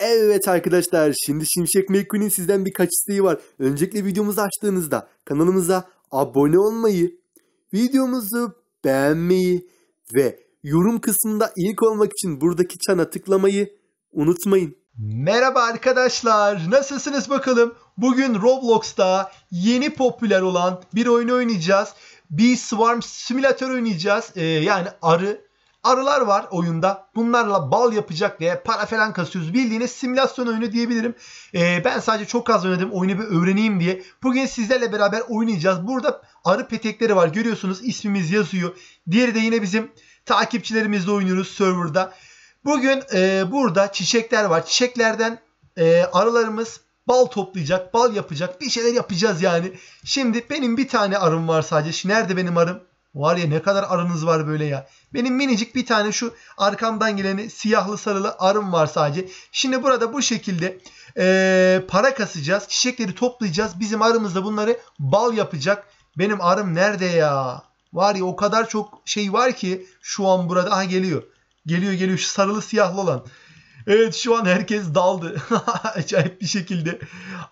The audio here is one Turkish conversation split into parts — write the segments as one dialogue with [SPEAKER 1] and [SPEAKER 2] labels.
[SPEAKER 1] Evet arkadaşlar şimdi Şimşek McQueen'in sizden birkaç isteği var. Öncelikle videomuzu açtığınızda kanalımıza abone olmayı, videomuzu beğenmeyi ve yorum kısmında ilk olmak için buradaki çana tıklamayı unutmayın. Merhaba arkadaşlar nasılsınız bakalım? Bugün Roblox'ta yeni popüler olan bir oyun oynayacağız. Bir Swarm Simulator oynayacağız. Ee, yani arı arılar var oyunda. Bunlarla bal yapacak diye para falan kasıyoruz. Bildiğiniz simülasyon oyunu diyebilirim. Ee, ben sadece çok az oynadım. Oyunu bir öğreneyim diye. Bugün sizlerle beraber oynayacağız. Burada arı petekleri var. Görüyorsunuz ismimiz yazıyor. Diğeri de yine bizim takipçilerimizle oynuyoruz serverda. Bugün e, burada çiçekler var. Çiçeklerden e, arılarımız bal toplayacak, bal yapacak, bir şeyler yapacağız yani. Şimdi benim bir tane arım var sadece. nerede benim arım? Var ya ne kadar arınız var böyle ya. Benim minicik bir tane şu arkamdan geleni siyahlı sarılı arım var sadece. Şimdi burada bu şekilde e, para kasacağız. Çiçekleri toplayacağız. Bizim arımız da bunları bal yapacak. Benim arım nerede ya? Var ya o kadar çok şey var ki şu an burada. Aha geliyor. Geliyor geliyor şu sarılı siyahlı olan. Evet şu an herkes daldı. Acayip bir şekilde.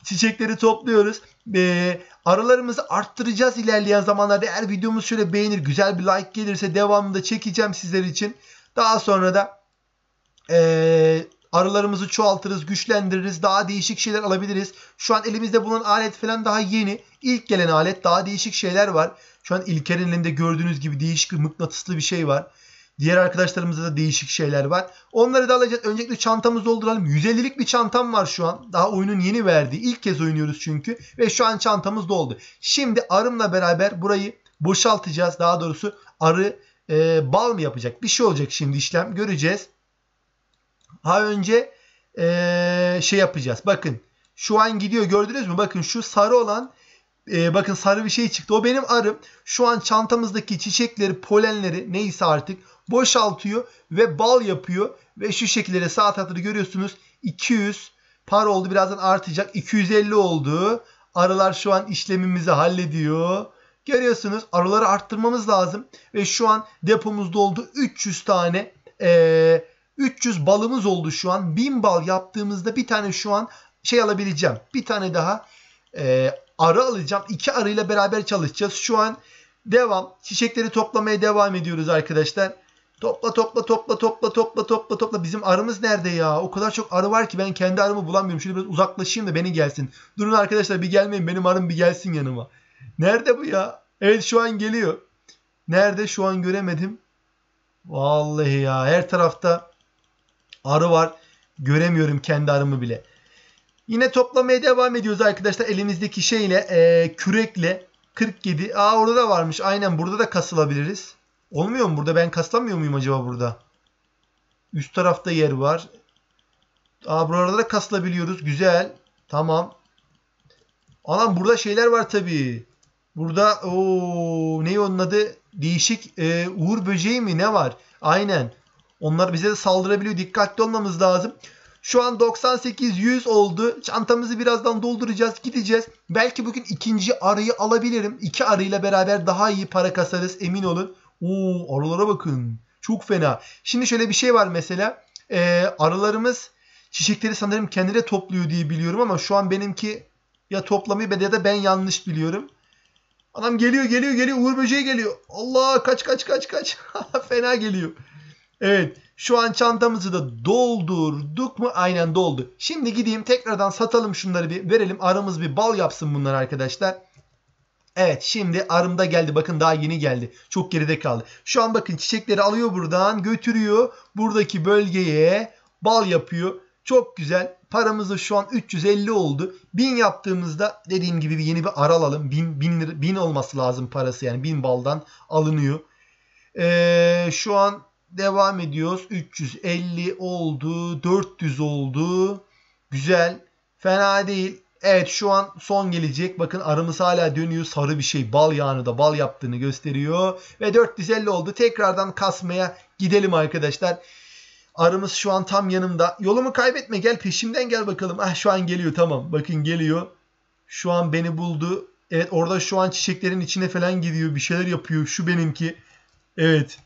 [SPEAKER 1] Çiçekleri topluyoruz. E, aralarımızı arttıracağız ilerleyen zamanlarda. Eğer videomuz şöyle beğenir, güzel bir like gelirse devamını da çekeceğim sizler için. Daha sonra da e, arılarımızı çoğaltırız, güçlendiririz, daha değişik şeyler alabiliriz. Şu an elimizde bulunan alet falan daha yeni. İlk gelen alet daha değişik şeyler var. Şu an İlker'in elinde gördüğünüz gibi değişik mıknatıslı bir şey var. Diğer arkadaşlarımızda da değişik şeyler var. Onları da alacağız. Öncelikle çantamızı dolduralım. 150'lik bir çantam var şu an. Daha oyunun yeni verdiği. İlk kez oynuyoruz çünkü. Ve şu an çantamız doldu. Şimdi arımla beraber burayı boşaltacağız. Daha doğrusu arı e, bal mı yapacak? Bir şey olacak şimdi işlem. Göreceğiz. Ha önce e, şey yapacağız. Bakın şu an gidiyor gördünüz mü? Bakın şu sarı olan e, bakın sarı bir şey çıktı. O benim arım. Şu an çantamızdaki çiçekleri, polenleri neyse artık boşaltıyor ve bal yapıyor. Ve şu şekilde saat hatırı görüyorsunuz. 200 par oldu. Birazdan artacak. 250 oldu. Arılar şu an işlemimizi hallediyor. Görüyorsunuz arıları arttırmamız lazım. Ve şu an depomuzda oldu 300 tane e, ee, 300 balımız oldu şu an. 1000 bal yaptığımızda bir tane şu an şey alabileceğim. Bir tane daha e, arı alacağım. İki arıyla beraber çalışacağız. Şu an devam. Çiçekleri toplamaya devam ediyoruz arkadaşlar. Topla topla topla topla topla topla topla. Bizim arımız nerede ya? O kadar çok arı var ki ben kendi arımı bulamıyorum. Şöyle biraz uzaklaşayım da beni gelsin. Durun arkadaşlar bir gelmeyin. Benim arım bir gelsin yanıma. Nerede bu ya? Evet şu an geliyor. Nerede? Şu an göremedim. Vallahi ya her tarafta arı var. Göremiyorum kendi arımı bile. Yine toplamaya devam ediyoruz arkadaşlar. Elimizdeki şeyle e, kürekle 47. Aa orada da varmış. Aynen burada da kasılabiliriz. Olmuyor mu burada? Ben kaslamıyor muyum acaba burada? Üst tarafta yer var. Aa buralarda da kasılabiliyoruz. Güzel. Tamam. Alan burada şeyler var tabii. Burada o ne onun adı? Değişik e, uğur böceği mi ne var? Aynen. Onlar bize de saldırabiliyor. Dikkatli olmamız lazım. Şu an 98-100 oldu. Çantamızı birazdan dolduracağız, gideceğiz. Belki bugün ikinci arıyı alabilirim. İki arıyla beraber daha iyi para kasarız emin olun. Oo arılara bakın. Çok fena. Şimdi şöyle bir şey var mesela. Ee, arılarımız çiçekleri sanırım kendine topluyor diye biliyorum ama şu an benimki ya toplamayı ya da ben yanlış biliyorum. Adam geliyor geliyor geliyor Uğur böceği geliyor. Allah kaç kaç kaç kaç. fena geliyor. Evet şu an çantamızı da doldurduk mu? Aynen doldu. Şimdi gideyim tekrardan satalım şunları bir verelim. Aramız bir bal yapsın bunlar arkadaşlar. Evet şimdi arımda geldi. Bakın daha yeni geldi. Çok geride kaldı. Şu an bakın çiçekleri alıyor buradan götürüyor. Buradaki bölgeye bal yapıyor. Çok güzel. Paramız şu an 350 oldu. 1000 yaptığımızda dediğim gibi bir yeni bir ar alalım. 1000, 1000, 1000 olması lazım parası yani 1000 baldan alınıyor. Ee, şu an Devam ediyoruz. 350 oldu. 400 oldu. Güzel. Fena değil. Evet şu an son gelecek. Bakın arımız hala dönüyor. Sarı bir şey. Bal yağını da bal yaptığını gösteriyor. Ve 450 oldu. Tekrardan kasmaya gidelim arkadaşlar. Arımız şu an tam yanımda. Yolumu kaybetme gel peşimden gel bakalım. Ah şu an geliyor tamam. Bakın geliyor. Şu an beni buldu. Evet orada şu an çiçeklerin içine falan gidiyor. Bir şeyler yapıyor. Şu benimki. Evet.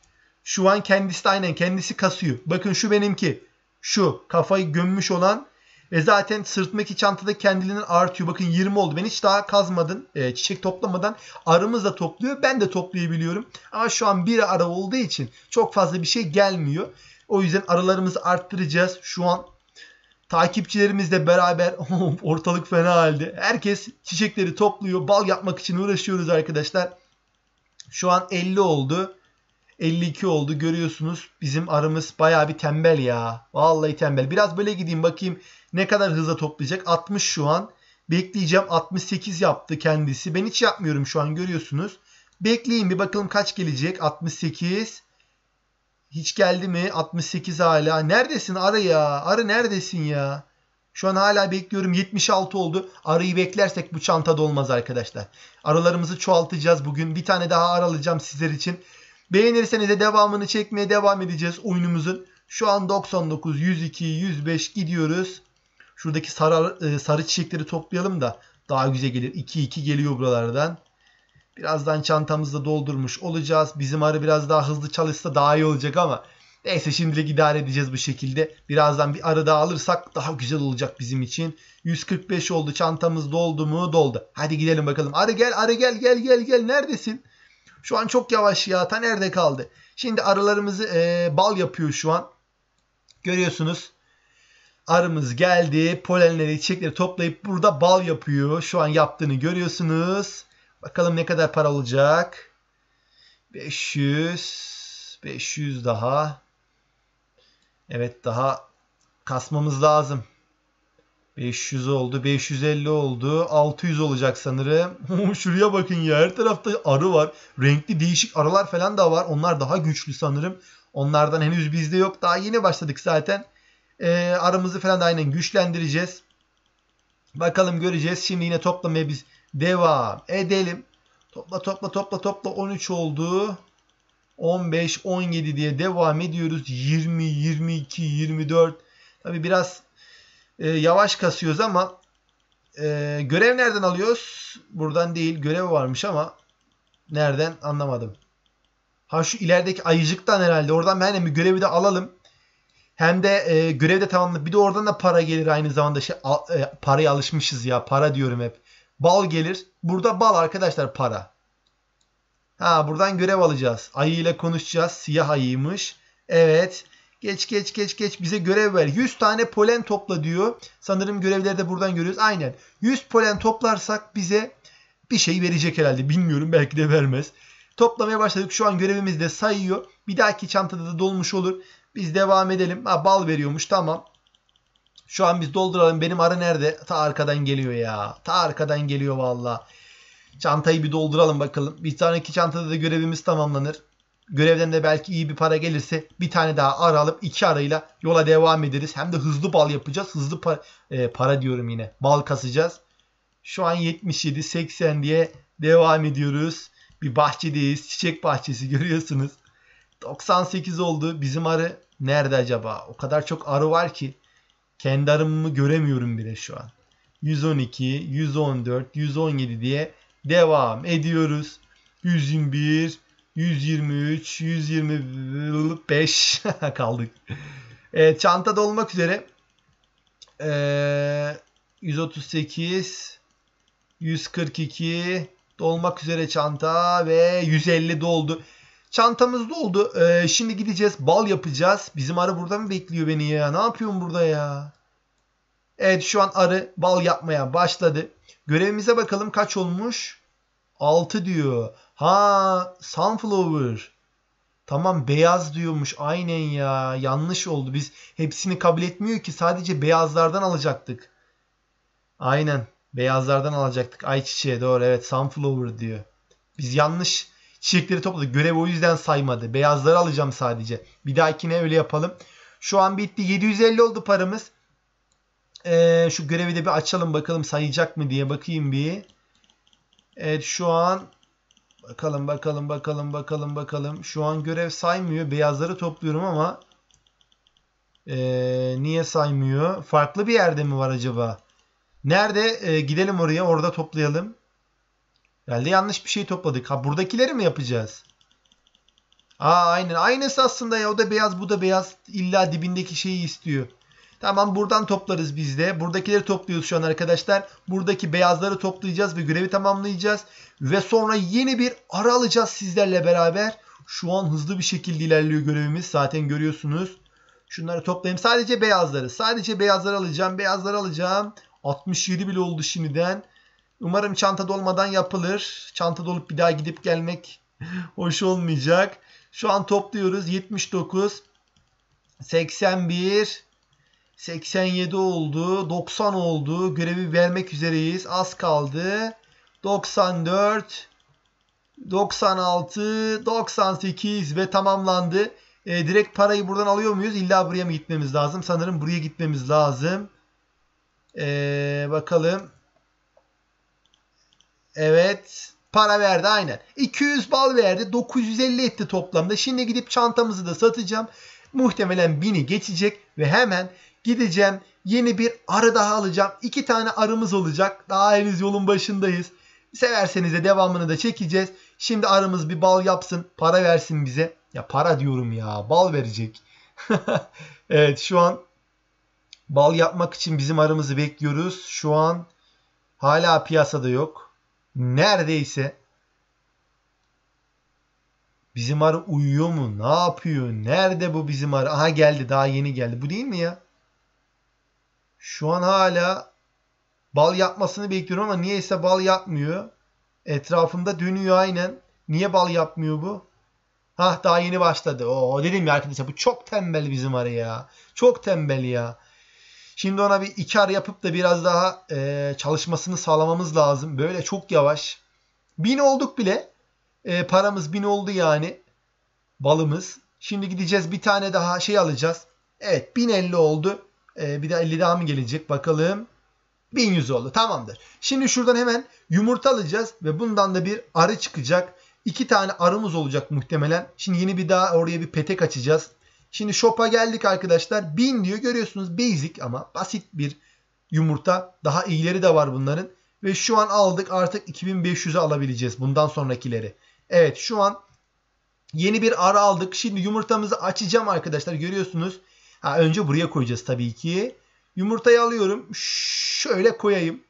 [SPEAKER 1] Şu an kendisi de aynen kendisi kasıyor. Bakın şu benimki. Şu kafayı gömmüş olan ve zaten sırtmaki çantada kendiliğinden artıyor. Bakın 20 oldu. Ben hiç daha kazmadın E, çiçek toplamadan arımız da topluyor. Ben de toplayabiliyorum. Ama şu an bir ara olduğu için çok fazla bir şey gelmiyor. O yüzden aralarımızı arttıracağız. Şu an takipçilerimizle beraber ortalık fena halde. Herkes çiçekleri topluyor. Bal yapmak için uğraşıyoruz arkadaşlar. Şu an 50 oldu. 52 oldu. Görüyorsunuz bizim arımız baya bir tembel ya. Vallahi tembel. Biraz böyle gideyim bakayım ne kadar hızla toplayacak. 60 şu an. Bekleyeceğim. 68 yaptı kendisi. Ben hiç yapmıyorum şu an görüyorsunuz. Bekleyin bir bakalım kaç gelecek. 68. Hiç geldi mi? 68 hala. Neredesin arı ya? Arı neredesin ya? Şu an hala bekliyorum. 76 oldu. Arıyı beklersek bu çanta dolmaz arkadaşlar. Aralarımızı çoğaltacağız bugün. Bir tane daha aralacağım sizler için. Beğenirseniz de devamını çekmeye devam edeceğiz oyunumuzun. Şu an 99, 102, 105 gidiyoruz. Şuradaki sarı, e, sarı çiçekleri toplayalım da daha güzel gelir. 2-2 geliyor buralardan. Birazdan çantamızı da doldurmuş olacağız. Bizim arı biraz daha hızlı çalışsa daha iyi olacak ama neyse şimdilik idare edeceğiz bu şekilde. Birazdan bir arı daha alırsak daha güzel olacak bizim için. 145 oldu çantamız doldu mu doldu. Hadi gidelim bakalım. Arı gel arı gel gel gel gel neredesin? Şu an çok yavaş ya. Ta nerede kaldı? Şimdi arılarımızı e, bal yapıyor şu an. Görüyorsunuz. Arımız geldi. Polenleri, çiçekleri toplayıp burada bal yapıyor. Şu an yaptığını görüyorsunuz. Bakalım ne kadar para olacak. 500. 500 daha. Evet daha kasmamız lazım. 500 oldu. 550 oldu. 600 olacak sanırım. Şuraya bakın ya. Her tarafta arı var. Renkli değişik arılar falan da var. Onlar daha güçlü sanırım. Onlardan henüz bizde yok. Daha yeni başladık zaten. Ee, aramızı falan da aynen güçlendireceğiz. Bakalım göreceğiz. Şimdi yine toplamaya biz devam edelim. Topla topla topla topla 13 oldu. 15, 17 diye devam ediyoruz. 20, 22, 24. Tabi biraz e, yavaş kasıyoruz ama e, görev nereden alıyoruz? Buradan değil. Görev varmış ama nereden anlamadım. Ha şu ilerideki ayıcıktan herhalde. Oradan ben bir görevi de alalım. Hem de e, görev de tamamlanıp bir de oradan da para gelir aynı zamanda. Şey, a, e, paraya alışmışız ya. Para diyorum hep. Bal gelir. Burada bal arkadaşlar para. Ha buradan görev alacağız. Ayı ile konuşacağız. Siyah ayıymış. Evet. Geç geç geç geç bize görev ver. 100 tane polen topla diyor. Sanırım görevleri de buradan görüyoruz. Aynen. 100 polen toplarsak bize bir şey verecek herhalde. Bilmiyorum belki de vermez. Toplamaya başladık. Şu an görevimiz de sayıyor. Bir dahaki çantada da dolmuş olur. Biz devam edelim. Ha, bal veriyormuş tamam. Şu an biz dolduralım. Benim arı nerede? Ta arkadan geliyor ya. Ta arkadan geliyor valla. Çantayı bir dolduralım bakalım. Bir tane iki çantada da görevimiz tamamlanır. Görevden de belki iyi bir para gelirse bir tane daha ara alıp iki arayla yola devam ederiz. Hem de hızlı bal yapacağız. Hızlı para, e, para diyorum yine. Bal kasacağız. Şu an 77 80 diye devam ediyoruz. Bir bahçedeyiz. Çiçek bahçesi görüyorsunuz. 98 oldu. Bizim arı nerede acaba? O kadar çok arı var ki kendi arımı göremiyorum bile şu an. 112, 114, 117 diye devam ediyoruz. 121, 123, 125 kaldık. Evet, çanta dolmak üzere. Ee, 138, 142 dolmak üzere çanta ve 150 doldu. Çantamız doldu. Ee, şimdi gideceğiz bal yapacağız. Bizim arı burada mı bekliyor beni ya? Ne yapıyorum burada ya? Evet şu an arı bal yapmaya başladı. Görevimize bakalım kaç olmuş? 6 diyor. Ha sunflower. Tamam beyaz diyormuş aynen ya yanlış oldu biz hepsini kabul etmiyor ki sadece beyazlardan alacaktık. Aynen beyazlardan alacaktık ayçiçeği doğru evet sunflower diyor. Biz yanlış çiçekleri topladık görev o yüzden saymadı beyazları alacağım sadece. Bir dahakine öyle yapalım. Şu an bitti 750 oldu paramız. Ee, şu görevi de bir açalım bakalım sayacak mı diye bakayım bir. Evet şu an bakalım bakalım bakalım bakalım bakalım. Şu an görev saymıyor. Beyazları topluyorum ama e, niye saymıyor? Farklı bir yerde mi var acaba? Nerede? E, gidelim oraya. Orada toplayalım. Herhalde yanlış bir şey topladık. Ha buradakileri mi yapacağız? Aa aynen. Aynısı aslında ya. O da beyaz bu da beyaz. İlla dibindeki şeyi istiyor. Tamam buradan toplarız biz de. Buradakileri topluyoruz şu an arkadaşlar. Buradaki beyazları toplayacağız ve görevi tamamlayacağız. Ve sonra yeni bir ara alacağız sizlerle beraber. Şu an hızlı bir şekilde ilerliyor görevimiz. Zaten görüyorsunuz. Şunları toplayayım. Sadece beyazları. Sadece beyazları alacağım. Beyazları alacağım. 67 bile oldu şimdiden. Umarım çanta dolmadan yapılır. Çanta dolup bir daha gidip gelmek hoş olmayacak. Şu an topluyoruz. 79 81 87 oldu. 90 oldu. Görevi vermek üzereyiz. Az kaldı. 94 96 98 ve tamamlandı. E, direkt parayı buradan alıyor muyuz? İlla buraya mı gitmemiz lazım? Sanırım buraya gitmemiz lazım. E, bakalım. Evet. Para verdi aynen. 200 bal verdi. 950 etti toplamda. Şimdi gidip çantamızı da satacağım. Muhtemelen 1000'i geçecek ve hemen Gideceğim yeni bir arı daha alacağım. İki tane arımız olacak. Daha henüz yolun başındayız. Severseniz de devamını da çekeceğiz. Şimdi arımız bir bal yapsın. Para versin bize. Ya para diyorum ya. Bal verecek. evet şu an bal yapmak için bizim arımızı bekliyoruz. Şu an hala piyasada yok. Neredeyse bizim arı uyuyor mu? Ne yapıyor? Nerede bu bizim arı? Aha geldi. Daha yeni geldi. Bu değil mi ya? Şu an hala bal yapmasını bekliyorum ama niyeyse bal yapmıyor. Etrafında dönüyor aynen. Niye bal yapmıyor bu? Hah daha yeni başladı. Oo dedim ya arkadaşlar bu çok tembel bizim araya. ya. Çok tembel ya. Şimdi ona bir iki ar yapıp da biraz daha e, çalışmasını sağlamamız lazım. Böyle çok yavaş. Bin olduk bile. E, paramız bin oldu yani. Balımız. Şimdi gideceğiz bir tane daha şey alacağız. Evet 1050 oldu. Ee, bir de 50 daha mı gelecek bakalım. 1100 oldu tamamdır. Şimdi şuradan hemen yumurta alacağız ve bundan da bir arı çıkacak. İki tane arımız olacak muhtemelen. Şimdi yeni bir daha oraya bir petek açacağız. Şimdi shop'a geldik arkadaşlar. 1000 diyor görüyorsunuz basic ama basit bir yumurta. Daha iyileri de var bunların. Ve şu an aldık artık 2500'e alabileceğiz bundan sonrakileri. Evet şu an yeni bir arı aldık. Şimdi yumurtamızı açacağım arkadaşlar görüyorsunuz. Ha, önce buraya koyacağız tabii ki. Yumurtayı alıyorum. Şöyle koyayım.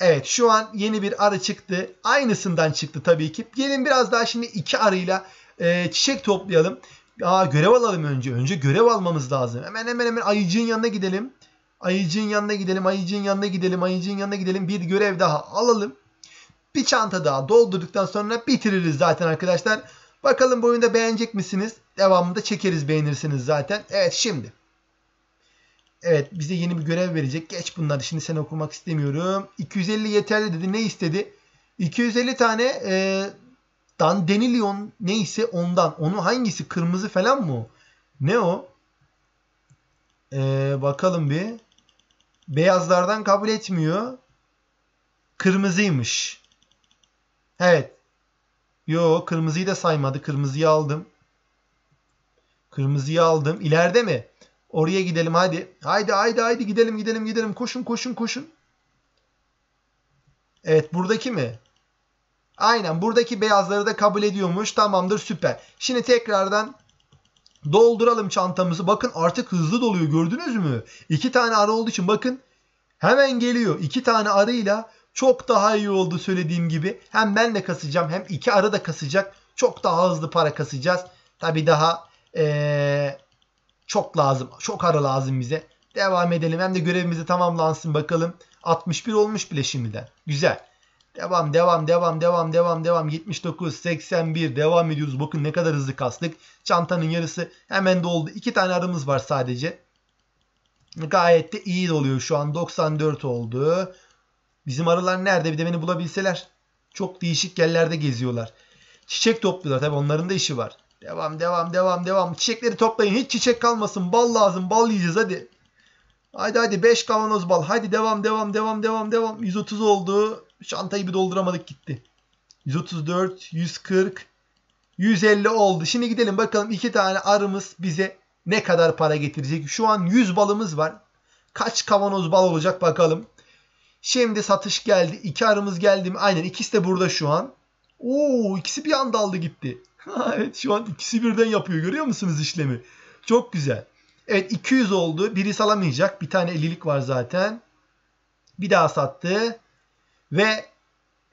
[SPEAKER 1] Evet şu an yeni bir arı çıktı. Aynısından çıktı tabii ki. Gelin biraz daha şimdi iki arıyla e, çiçek toplayalım. Aa, görev alalım önce. Önce görev almamız lazım. Hemen hemen hemen ayıcığın yanına gidelim. Ayıcığın yanına gidelim. Ayıcığın yanına gidelim. Ayıcığın yanına gidelim. Bir görev daha alalım. Bir çanta daha doldurduktan sonra bitiririz zaten arkadaşlar. Bakalım bu oyunda beğenecek misiniz? Devamında çekeriz beğenirsiniz zaten. Evet şimdi. Evet bize yeni bir görev verecek. Geç bunları şimdi sen okumak istemiyorum. 250 yeterli dedi. Ne istedi? 250 tane e, denilion neyse ondan. Onu hangisi? Kırmızı falan mı Ne o? Ee, bakalım bir. Beyazlardan kabul etmiyor. Kırmızıymış. Evet. Yo kırmızıyı da saymadı. Kırmızıyı aldım. Kırmızıyı aldım. İleride mi? Oraya gidelim hadi. Haydi haydi haydi gidelim gidelim gidelim. Koşun koşun koşun. Evet buradaki mi? Aynen buradaki beyazları da kabul ediyormuş. Tamamdır süper. Şimdi tekrardan dolduralım çantamızı. Bakın artık hızlı doluyor gördünüz mü? İki tane arı olduğu için bakın hemen geliyor. İki tane arıyla çok daha iyi oldu söylediğim gibi. Hem ben de kasacağım hem iki ara da kasacak. Çok daha hızlı para kasacağız. Tabi daha ee, çok lazım. Çok ara lazım bize. Devam edelim. Hem de görevimizi tamamlansın bakalım. 61 olmuş bile şimdiden. Güzel. Devam devam devam devam devam devam 79 81 devam ediyoruz. Bakın ne kadar hızlı kastık. Çantanın yarısı hemen doldu. İki tane arımız var sadece. Gayet de iyi oluyor şu an. 94 oldu. Bizim arılar nerede bir de beni bulabilseler. Çok değişik yerlerde geziyorlar. Çiçek topluyorlar tabi onların da işi var. Devam devam devam devam. Çiçekleri toplayın. Hiç çiçek kalmasın. Bal lazım. Bal yiyeceğiz hadi. Haydi haydi 5 kavanoz bal. Haydi devam devam devam devam devam. 130 oldu. Çantayı bir dolduramadık gitti. 134, 140, 150 oldu. Şimdi gidelim bakalım iki tane arımız bize ne kadar para getirecek. Şu an 100 balımız var. Kaç kavanoz bal olacak bakalım. Şimdi satış geldi. İki aramız geldi mi? Aynen ikisi de burada şu an. Oo ikisi bir anda aldı gitti. evet şu an ikisi birden yapıyor. Görüyor musunuz işlemi? Çok güzel. Evet 200 oldu. Biri salamayacak. Bir tane 50'lik var zaten. Bir daha sattı. Ve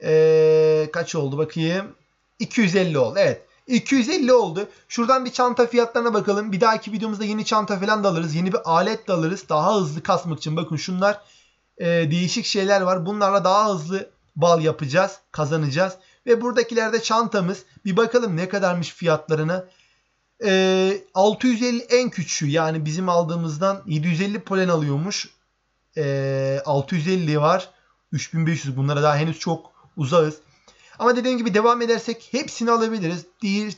[SPEAKER 1] ee, kaç oldu bakayım. 250 oldu. Evet. 250 oldu. Şuradan bir çanta fiyatlarına bakalım. Bir dahaki videomuzda yeni çanta falan da alırız. Yeni bir alet de alırız. Daha hızlı kasmak için. Bakın şunlar e, değişik şeyler var. Bunlarla daha hızlı bal yapacağız, kazanacağız. Ve buradakilerde çantamız bir bakalım ne kadarmış fiyatlarına. E, ee, 650 en küçüğü yani bizim aldığımızdan 750 polen alıyormuş. E, ee, 650 var. 3500 bunlara daha henüz çok uzağız. Ama dediğim gibi devam edersek hepsini alabiliriz.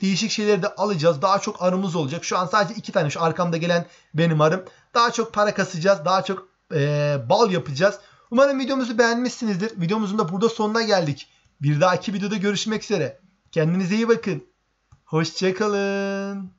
[SPEAKER 1] Değişik şeyleri de alacağız. Daha çok arımız olacak. Şu an sadece iki tane şu arkamda gelen benim arım. Daha çok para kasacağız. Daha çok e, bal yapacağız. Umarım videomuzu beğenmişsinizdir. Videomuzun da burada sonuna geldik. Bir dahaki videoda görüşmek üzere. Kendinize iyi bakın. Hoşçakalın.